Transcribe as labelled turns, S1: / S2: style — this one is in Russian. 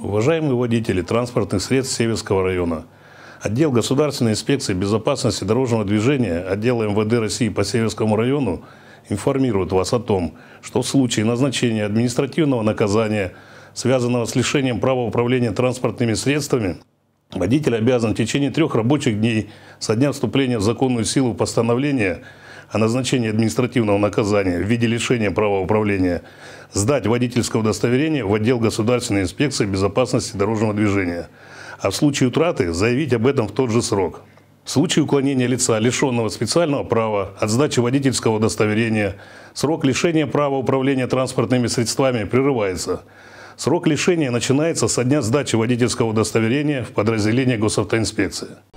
S1: Уважаемые водители транспортных средств Северского района, отдел Государственной инспекции безопасности дорожного движения отдела МВД России по Северскому району информирует вас о том, что в случае назначения административного наказания, связанного с лишением права управления транспортными средствами, водитель обязан в течение трех рабочих дней со дня вступления в законную силу постановления о назначении административного наказания в виде лишения права управления, сдать водительское удостоверение в отдел Государственной инспекции безопасности дорожного движения, а в случае утраты заявить об этом в тот же срок. В случае уклонения лица, лишенного специального права от сдачи водительского удостоверения, срок лишения права управления транспортными средствами прерывается. Срок лишения начинается со дня сдачи водительского удостоверения в подразделение госавтоинспекции.